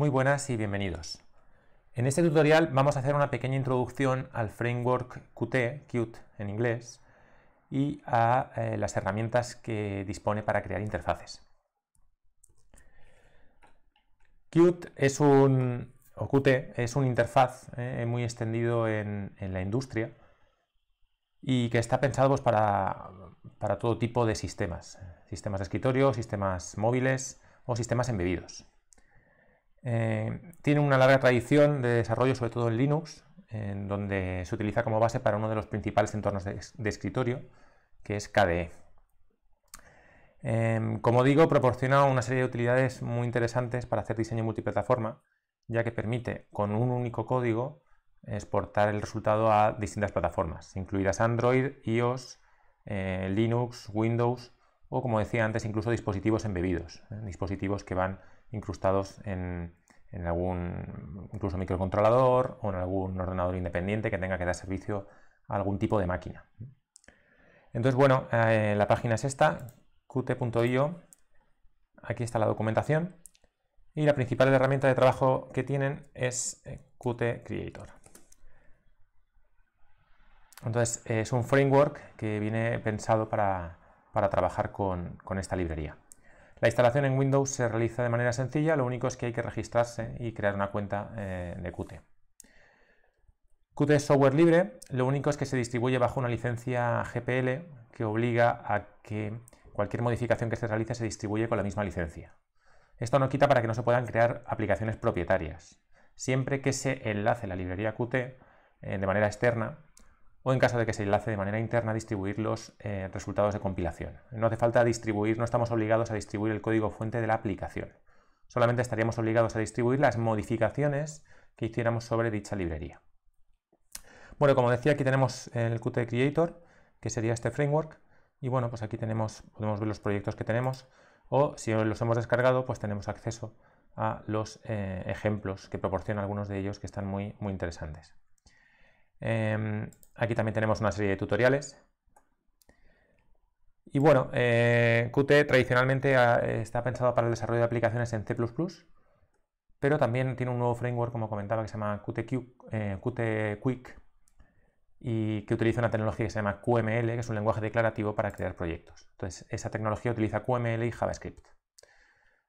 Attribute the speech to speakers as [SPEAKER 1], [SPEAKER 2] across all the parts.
[SPEAKER 1] Muy buenas y bienvenidos. En este tutorial vamos a hacer una pequeña introducción al framework Qt, Qt en inglés, y a eh, las herramientas que dispone para crear interfaces. Qt es un, Qt es un interfaz eh, muy extendido en, la industria y que está pensado pues, para, para todo tipo de sistemas, sistemas de escritorio, sistemas móviles o sistemas embebidos. Eh, tiene una larga tradición de desarrollo, sobre todo en Linux, en donde se utiliza como base para uno de los principales entornos de, escritorio, que es KDE. Em, como digo, proporciona una serie de utilidades muy interesantes para hacer diseño multiplataforma, ya que permite, con un único código, exportar el resultado a distintas plataformas, incluidas Android, iOS, eh, Linux, Windows o, como decía antes, incluso dispositivos embebidos, eh, dispositivos que van incrustados en, algún incluso microcontrolador o en algún ordenador independiente que tenga que dar servicio a algún tipo de máquina. Entonces, bueno, eh, la página es esta, qt.io, aquí está la documentación y la principal herramienta de trabajo que tienen es eh, Qt Creator. Entonces, es un framework que viene pensado para, trabajar con esta librería. La instalación en Windows se realiza de manera sencilla, lo único es que hay que registrarse y crear una cuenta eh, de Qt. Qt es software libre, lo único es que se distribuye bajo una licencia GPL que obliga a que cualquier modificación que se realice se distribuye con la misma licencia. Esto no quita para que no se puedan crear aplicaciones propietarias, siempre que se enlace la librería Qt eh, de manera externa o en caso de que se enlace de manera interna, distribuir los eh, resultados de compilación. No hace falta distribuir, no estamos obligados a distribuir el código fuente de la aplicación. Solamente estaríamos obligados a distribuir las modificaciones que hiciéramos sobre dicha librería. Bueno, como decía, aquí tenemos el Qt Creator, que sería este framework. Y bueno, pues aquí tenemos, podemos ver los proyectos que tenemos. O si los hemos descargado, pues tenemos acceso a los eh, ejemplos que proporciona algunos de ellos que están muy, muy interesantes. Em, aquí también tenemos una serie de tutoriales. Y bueno, eh, Qt tradicionalmente ah, está pensado para el desarrollo de aplicaciones en C++, pero también tiene un nuevo framework, como comentaba, que se llama Qt, Quick eh, y que utiliza una tecnología que se llama QML, que es un lenguaje declarativo para crear proyectos. Entonces, esa tecnología utiliza QML y JavaScript.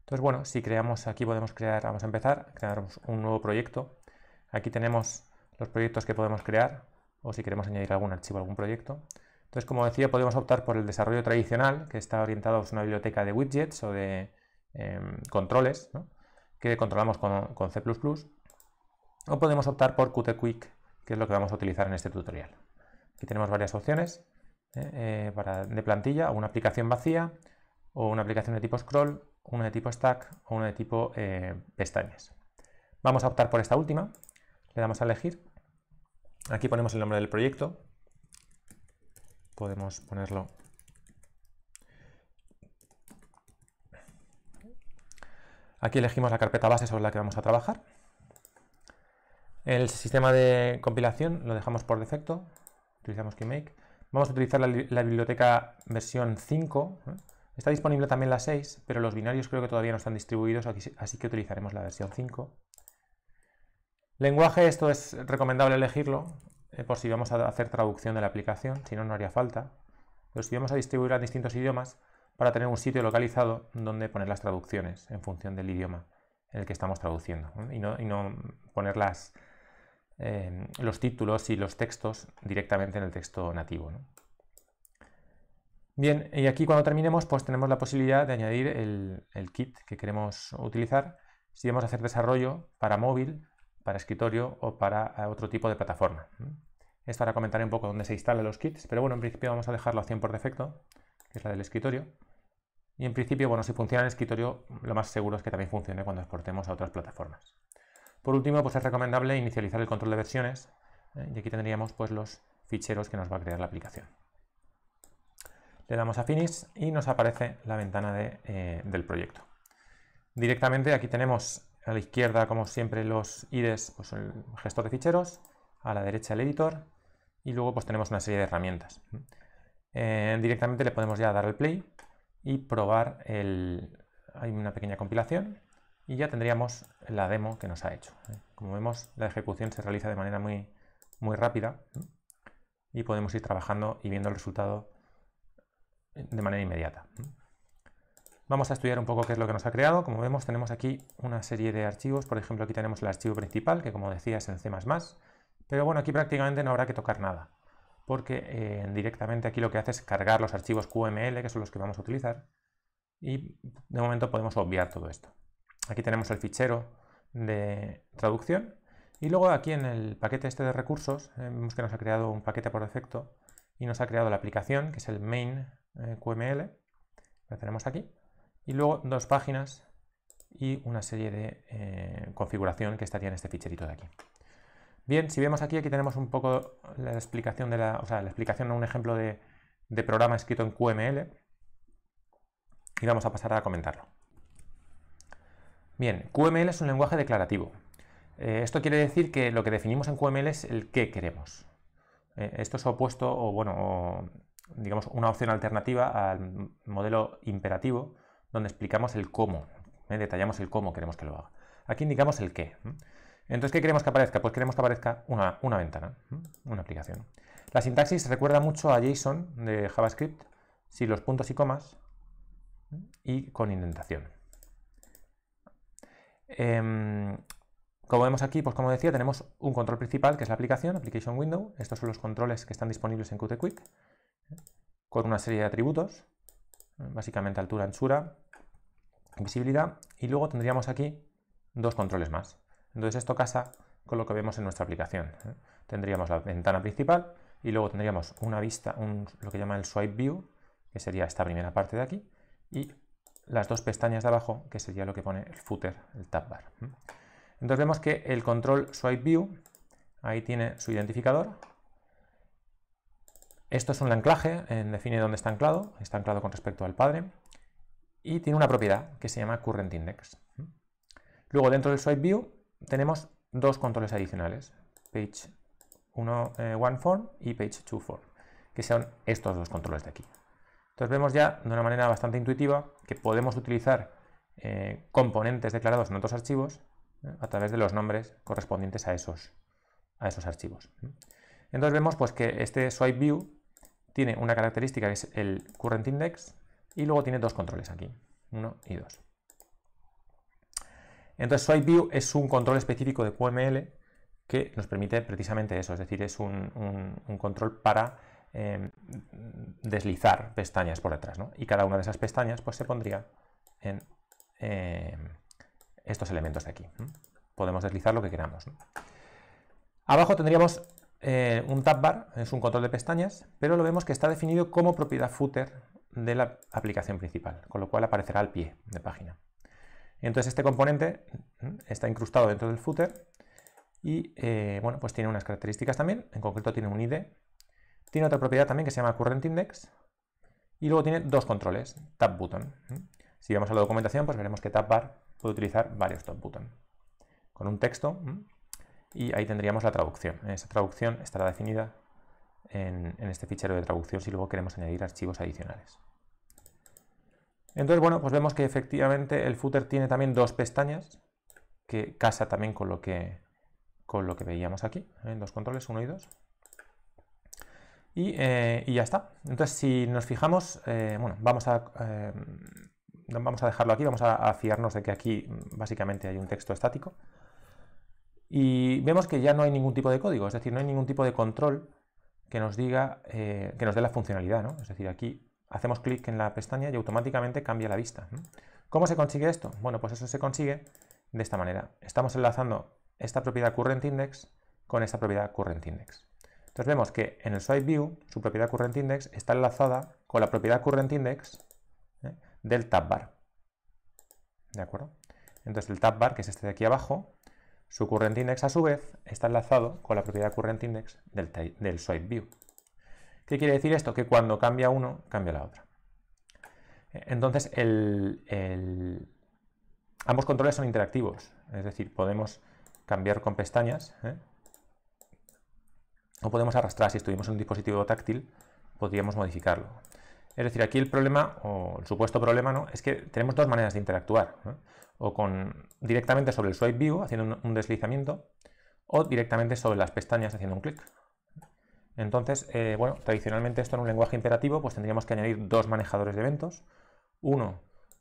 [SPEAKER 1] Entonces, bueno, si creamos, aquí podemos crear, vamos a empezar, crear un nuevo proyecto. Aquí tenemos los proyectos que podemos crear o si queremos añadir algún archivo a algún proyecto. Entonces, como decía, podemos optar por el desarrollo tradicional, que está orientado a una biblioteca de widgets o de em, controles, que controlamos con, C++, o podemos optar por Qt Quick, que es lo que vamos a utilizar en este tutorial. Aquí tenemos varias opciones ¿eh? Eh, de plantilla, una aplicación vacía, o una aplicación de tipo scroll, una de tipo stack o una de tipo eh, pestañas. Vamos a optar por esta última, le damos a elegir Aquí ponemos el nombre del proyecto. Podemos ponerlo Aquí elegimos la carpeta base sobre la que vamos a trabajar. El sistema de compilación lo dejamos por defecto. Utilizamos QMake. Vamos a utilizar la, la, biblioteca versión 5. ¿eh? Está disponible también la 6, pero los binarios creo que todavía no están distribuidos, así que utilizaremos la versión 5. Lenguaje, esto es recomendable elegirlo eh, por si vamos a hacer traducción de la aplicación, si no, no haría falta. Pero si vamos a distribuir a distintos idiomas, para tener un sitio localizado donde poner las traducciones en función del idioma en el que estamos traduciendo. Y, no, poner eh, los títulos y los textos directamente en el texto nativo. Bien, y aquí cuando terminemos, pues tenemos la posibilidad de añadir el, el kit que queremos utilizar. Si vamos a hacer desarrollo para móvil, para escritorio o para eh, otro tipo de plataforma. Esto ahora comentaré un poco dónde se instalan los kits, pero bueno, en principio vamos a dejarlo a 100 por defecto, que es la del escritorio. Y en principio, bueno, si funciona en el escritorio, lo más seguro es que también funcione cuando exportemos a otras plataformas. Por último, pues es recomendable inicializar el control de versiones, ¿eh? y aquí tendríamos pues los ficheros que nos va a crear la aplicación. Le damos a Finish y nos aparece la ventana eh, del proyecto. Directamente aquí tenemos a la izquierda, como siempre, los IDES, pues el gestor de ficheros. A la derecha, el editor. Y luego pues tenemos una serie de herramientas. Eh, directamente le podemos ya dar el play y probar el... Hay una pequeña compilación y ya tendríamos la demo que nos ha hecho. ¿eh? Como vemos, la ejecución se realiza de manera muy, muy rápida y podemos ir trabajando y viendo el resultado de manera inmediata. Vamos a estudiar un poco qué es lo que nos ha creado. Como vemos, tenemos aquí una serie de archivos. Por ejemplo, aquí tenemos el archivo principal, que como decía es en C++. Pero bueno, aquí prácticamente no habrá que tocar nada, porque eh, directamente aquí lo que hace es cargar los archivos QML, que son los que vamos a utilizar. Y de momento podemos obviar todo esto. Aquí tenemos el fichero de traducción. Y luego aquí en el paquete este de recursos, eh, vemos que nos ha creado un paquete por defecto y nos ha creado la aplicación, que es el main eh, QML. Lo tenemos aquí y luego dos páginas y una serie de eh, configuración que estaría en este ficherito de aquí. Bien, si vemos aquí, aquí tenemos un poco la explicación de la, o sea, la explicación a un ejemplo de, programa escrito en QML y vamos a pasar a comentarlo. Bien, QML es un lenguaje declarativo. Eh, esto quiere decir que lo que definimos en QML es el qué queremos. Eh, esto es opuesto o, bueno, digamos, una opción alternativa al modelo imperativo, donde explicamos el cómo, ¿eh? detallamos el cómo queremos que lo haga. Aquí indicamos el qué. Entonces, ¿qué queremos que aparezca? Pues queremos que aparezca una, ventana, una aplicación. La sintaxis recuerda mucho a JSON de JavaScript, sin los puntos y comas y con indentación. Em, como vemos aquí, pues como decía, tenemos un control principal que es la aplicación, Application Window. Estos son los controles que están disponibles en Qt Quick, ¿eh? con una serie de atributos básicamente altura, anchura, visibilidad y luego tendríamos aquí dos controles más. Entonces esto casa con lo que vemos en nuestra aplicación. ¿eh? Tendríamos la ventana principal y luego tendríamos una vista, lo que llama el swipe view, que sería esta primera parte de aquí, y las dos pestañas de abajo, que sería lo que pone el footer, el tab bar. Entonces vemos que el control swipe view, ahí tiene su identificador, esto es un anclaje, en eh, define dónde está anclado, está anclado con respecto al padre, y tiene una propiedad que se llama current index. Luego dentro del swipe view tenemos dos controles adicionales, page 1 eh, one form y page 2 form, que son estos dos controles de aquí. Entonces vemos ya de una manera bastante intuitiva que podemos utilizar eh, componentes declarados en otros archivos a través de los nombres correspondientes a esos, a esos archivos. Entonces vemos pues, que este swipe view tiene una característica que es el current index y luego tiene dos controles aquí, uno y dos. Entonces SwipeView es un control específico de QML que nos permite precisamente eso, es decir, es un, control para em, deslizar pestañas por detrás, ¿no? Y cada una de esas pestañas pues se pondría en em, estos elementos de aquí. Podemos deslizar lo que queramos. Abajo tendríamos eh, un tab bar, es un control de pestañas, pero lo vemos que está definido como propiedad footer de la aplicación principal, con lo cual aparecerá al pie de página. Entonces este componente mm, está incrustado dentro del footer y eh, bueno, pues tiene unas características también, en concreto tiene un id, tiene otra propiedad también que se llama current index y luego tiene dos controles, tab button. Si vamos a la documentación, pues veremos que tab bar puede utilizar varios tab button con un texto y ahí tendríamos la traducción. Esa traducción estará definida en, este fichero de traducción si luego queremos añadir archivos adicionales. Entonces, bueno, pues vemos que efectivamente el footer tiene también dos pestañas que casa también con lo que, con lo que veíamos aquí, en ¿eh? dos controles, uno y dos. Eh, y, ya está. Entonces, si nos fijamos, eh, bueno, vamos a, vamos a dejarlo aquí, vamos a, a fiarnos de que aquí mm, básicamente hay un texto estático. Y vemos que ya no hay ningún tipo de código, es decir, no hay ningún tipo de control que nos diga, eh, que nos dé la funcionalidad, ¿no? Es decir, aquí hacemos clic en la pestaña y automáticamente cambia la vista. ¿Cómo se consigue esto? Bueno, pues eso se consigue de esta manera. Estamos enlazando esta propiedad current index con esta propiedad current index. Entonces vemos que en el swipe view su propiedad current index está enlazada con la propiedad current index ¿eh? del tab bar. ¿De acuerdo? Entonces el TabBar, bar, que es este de aquí abajo, su current index, a su vez, está enlazado con la propiedad current index del, del swipe view. ¿Qué quiere decir esto? Que cuando cambia uno, cambia la otra. Entonces, ambos controles son interactivos, es decir, podemos cambiar con pestañas ¿eh? o podemos arrastrar. Si estuvimos en un dispositivo táctil, podríamos modificarlo. Es decir, aquí el problema, o el supuesto problema, ¿no? es que tenemos dos maneras de interactuar. O con, directamente sobre el swipe view, haciendo un, deslizamiento, o directamente sobre las pestañas haciendo un clic. Entonces, eh, bueno, tradicionalmente esto en un lenguaje imperativo, pues tendríamos que añadir dos manejadores de eventos. Uno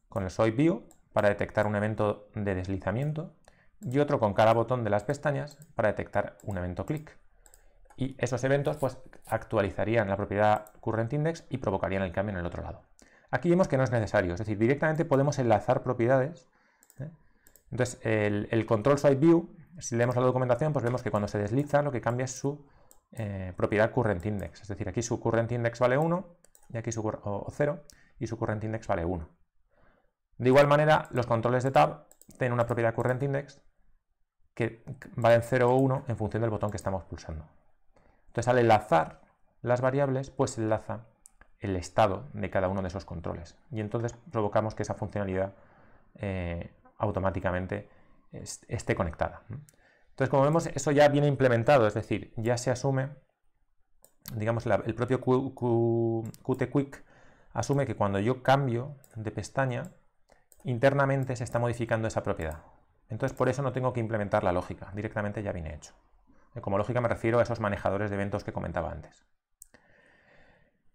[SPEAKER 1] con el swipe view, para detectar un evento de deslizamiento, y otro con cada botón de las pestañas para detectar un evento clic y esos eventos pues, actualizarían la propiedad current index y provocarían el cambio en el otro lado. Aquí vemos que no es necesario, es decir, directamente podemos enlazar propiedades. ¿eh? Entonces, el, control side view, si leemos la documentación, pues vemos que cuando se desliza lo que cambia es su eh, propiedad current index. Es decir, aquí su current index vale 1 y aquí su 0 y su current index vale 1. De igual manera, los controles de tab tienen una propiedad current index que vale 0 o 1 en función del botón que estamos pulsando. Entonces, al enlazar las variables, pues enlaza el estado de cada uno de esos controles. Y entonces provocamos que esa funcionalidad eh, automáticamente esté conectada. Entonces, como vemos, eso ya viene implementado, es decir, ya se asume, digamos, el propio QtQuick asume que cuando yo cambio de pestaña, internamente se está modificando esa propiedad. Entonces, por eso no tengo que implementar la lógica, directamente ya viene hecho. Como lógica me refiero a esos manejadores de eventos que comentaba antes.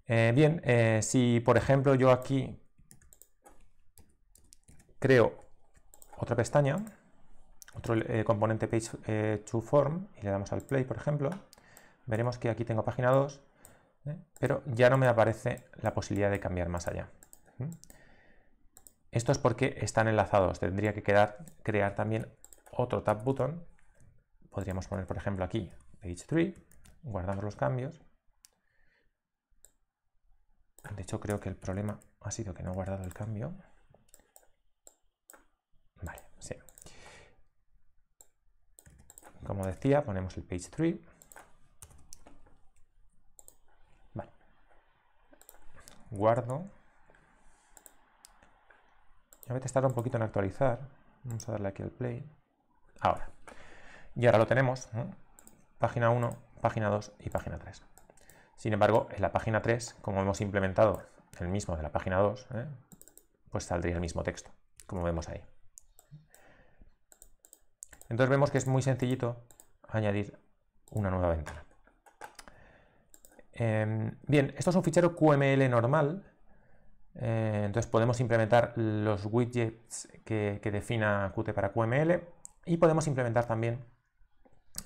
[SPEAKER 1] Eh, bien, eh, si por ejemplo yo aquí creo otra pestaña, otro eh, componente page to form y le damos al play por ejemplo, veremos que aquí tengo página 2, pero ya no me aparece la posibilidad de cambiar más allá. Esto es porque están enlazados, tendría que quedar, crear también otro tab button podríamos poner, por ejemplo, aquí page3, guardando los cambios. De hecho, creo que el problema ha sido que no he guardado el cambio. Vale, sí. Como decía, ponemos el page3. Vale. Guardo. A veces tarda un poquito en actualizar. Vamos a darle aquí al play. Ahora. Y ahora lo tenemos, página 1, página 2 y página 3. Sin embargo, en la página 3, como hemos implementado el mismo de la página 2, ¿eh? pues saldría el mismo texto, como vemos ahí. Entonces vemos que es muy sencillito añadir una nueva ventana. Em, bien, esto es un fichero QML normal, eh, entonces podemos implementar los widgets que, que defina Qt para QML y podemos implementar también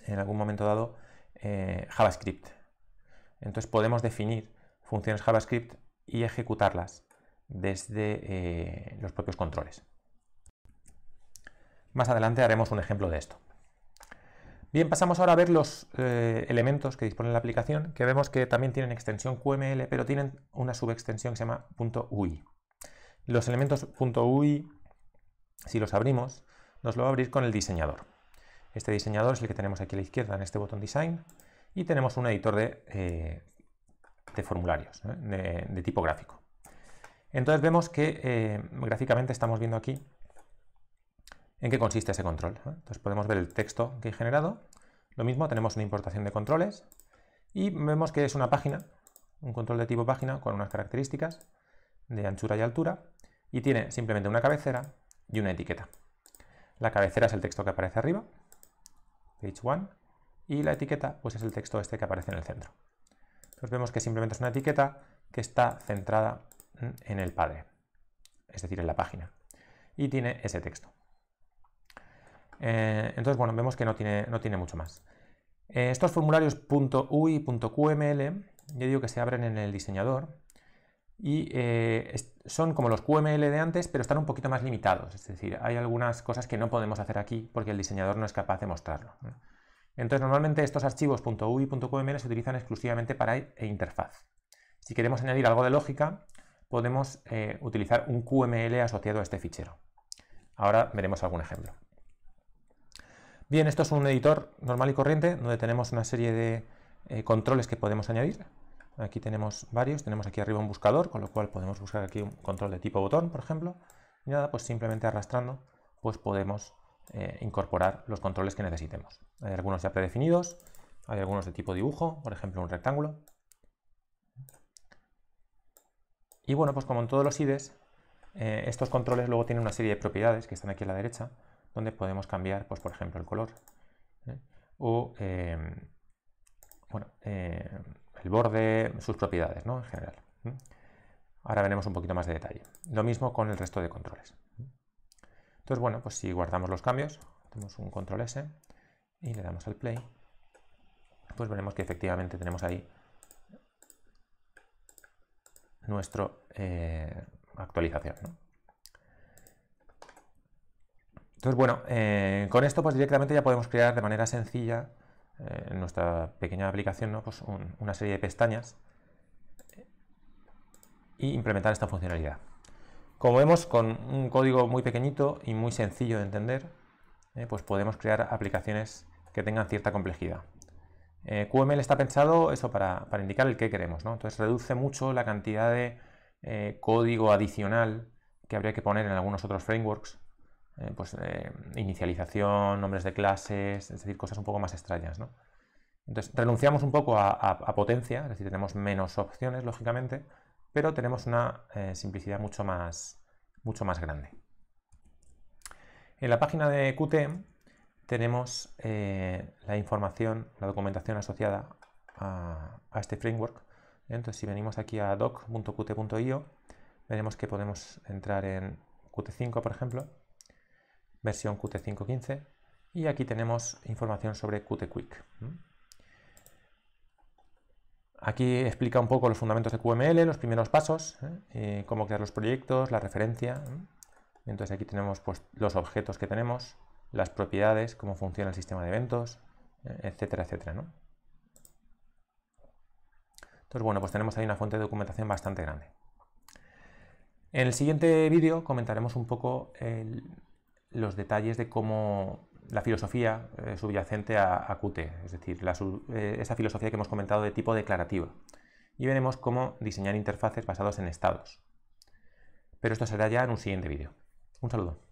[SPEAKER 1] en algún momento dado eh, JavaScript. Entonces podemos definir funciones JavaScript y ejecutarlas desde eh, los propios controles. Más adelante haremos un ejemplo de esto. Bien, pasamos ahora a ver los eh, elementos que dispone la aplicación, que vemos que también tienen extensión QML, pero tienen una subextensión que se llama .ui. Los elementos .ui, si los abrimos, nos lo va a abrir con el diseñador. Este diseñador es el que tenemos aquí a la izquierda en este botón Design y tenemos un editor de, eh, de formularios de, tipo gráfico. Entonces vemos que eh, gráficamente estamos viendo aquí en qué consiste ese control. Entonces podemos ver el texto que he generado. Lo mismo, tenemos una importación de controles y vemos que es una página, un control de tipo página con unas características de anchura y altura y tiene simplemente una cabecera y una etiqueta. La cabecera es el texto que aparece arriba page 1 y la etiqueta pues es el texto este que aparece en el centro. Entonces vemos que simplemente es una etiqueta que está centrada mm, en el padre, es decir, en la página, y tiene ese texto. Eh, entonces, bueno, vemos que no tiene, no tiene mucho más. Eh, estos formularios .ui y ya digo que se abren en el diseñador, y eh, son como los QML de antes, pero están un poquito más limitados. Es decir, hay algunas cosas que no podemos hacer aquí porque el diseñador no es capaz de mostrarlo. Entonces, normalmente estos archivos .ui y .qml se utilizan exclusivamente para e-, e interfaz. Si queremos añadir algo de lógica, podemos eh, utilizar un QML asociado a este fichero. Ahora veremos algún ejemplo. Bien, esto es un editor normal y corriente, donde tenemos una serie de eh, controles que podemos añadir. Aquí tenemos varios, tenemos aquí arriba un buscador, con lo cual podemos buscar aquí un control de tipo botón, por ejemplo. Y nada, pues simplemente arrastrando, pues podemos eh, incorporar los controles que necesitemos. Hay algunos ya predefinidos, hay algunos de tipo dibujo, por ejemplo un rectángulo. Y bueno, pues como en todos los IDES, eh, estos controles luego tienen una serie de propiedades que están aquí a la derecha, donde podemos cambiar, pues por ejemplo, el color. ¿eh? O, bueno, el borde, sus propiedades, ¿no? En general. Ahora veremos un poquito más de detalle. Lo mismo con el resto de controles. Entonces, bueno, pues si guardamos los cambios, tenemos un control S y le damos al play, pues veremos que efectivamente tenemos ahí nuestra eh, actualización. ¿no? Entonces, bueno, eh, con esto pues directamente ya podemos crear de manera sencilla en nuestra pequeña aplicación ¿no? Pues una serie de pestañas y implementar esta funcionalidad. Como vemos, con un código muy pequeñito y muy sencillo de entender, eh, pues podemos crear aplicaciones que tengan cierta complejidad. Eh, QML está pensado eso para, indicar el que queremos, ¿no? entonces reduce mucho la cantidad de eh, código adicional que habría que poner en algunos otros frameworks eh, pues, eh, inicialización, nombres de clases, es decir, cosas un poco más extrañas. ¿no? Entonces, renunciamos un poco a, potencia, es decir, tenemos menos opciones, lógicamente, pero tenemos una eh, simplicidad mucho más, mucho más grande. En la página de Qt tenemos la información, la documentación asociada a, a este framework. Entonces, si venimos aquí a doc.qt.io, veremos que podemos entrar en Qt5, por ejemplo, versión Qt5.15 y aquí tenemos información sobre Qt Quick. Aquí explica un poco los fundamentos de QML, los primeros pasos, ¿eh? Eh, cómo crear los proyectos, la referencia. Entonces aquí tenemos pues, los objetos que tenemos, las propiedades, cómo funciona el sistema de eventos, ¿eh? etcétera, etcétera. Entonces, bueno, pues tenemos ahí una fuente de documentación bastante grande. En el siguiente vídeo comentaremos un poco el, los detalles de cómo la filosofía eh, subyacente a, Qt, es decir, eh, esa filosofía que hemos comentado de tipo declarativo. Y veremos cómo diseñar interfaces basados en estados. Pero esto será ya en un siguiente vídeo. Un saludo.